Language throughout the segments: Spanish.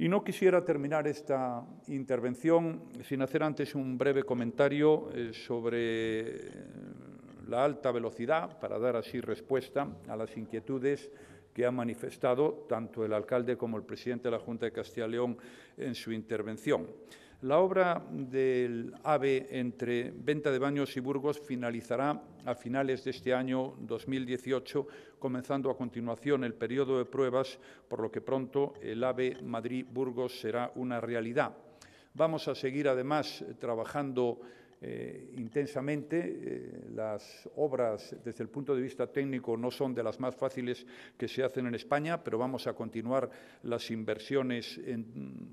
Y no quisiera terminar esta intervención sin hacer antes un breve comentario eh, sobre eh, la alta velocidad, para dar así respuesta a las inquietudes que ha manifestado tanto el alcalde como el presidente de la Junta de Castilla y León en su intervención. La obra del AVE entre Venta de Baños y Burgos finalizará a finales de este año 2018, comenzando a continuación el periodo de pruebas, por lo que pronto el AVE Madrid-Burgos será una realidad. Vamos a seguir además trabajando eh, intensamente. Eh, las obras desde el punto de vista técnico no son de las más fáciles que se hacen en España, pero vamos a continuar las inversiones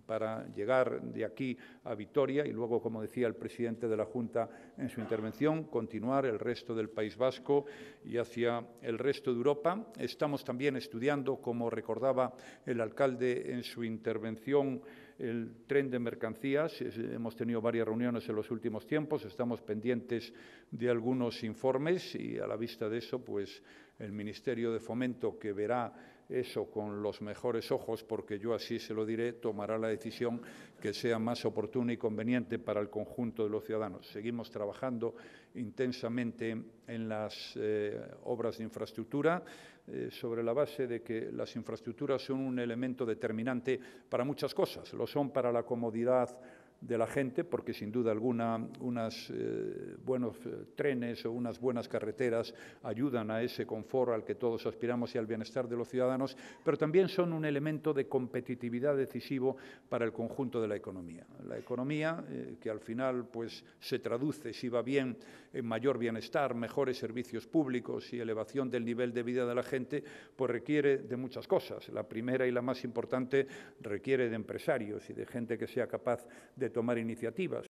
para llegar de aquí a Vitoria y luego, como decía el presidente de la Junta en su intervención, continuar el resto del País Vasco y hacia el resto de Europa. Estamos también estudiando, como recordaba el alcalde en su intervención, el tren de mercancías. Hemos tenido varias reuniones en los últimos tiempos, estamos pendientes de algunos informes y a la vista de eso, pues el Ministerio de Fomento que verá eso con los mejores ojos, porque yo así se lo diré, tomará la decisión que sea más oportuna y conveniente para el conjunto de los ciudadanos. Seguimos trabajando intensamente en las eh, obras de infraestructura eh, sobre la base de que las infraestructuras son un elemento determinante para muchas cosas. Lo son para la comodidad de la gente, porque sin duda alguna unos eh, buenos eh, trenes o unas buenas carreteras ayudan a ese confort al que todos aspiramos y al bienestar de los ciudadanos, pero también son un elemento de competitividad decisivo para el conjunto de la economía. La economía, eh, que al final pues, se traduce, si va bien, en mayor bienestar, mejores servicios públicos y elevación del nivel de vida de la gente, pues requiere de muchas cosas. La primera y la más importante requiere de empresarios y de gente que sea capaz de tomar iniciativas.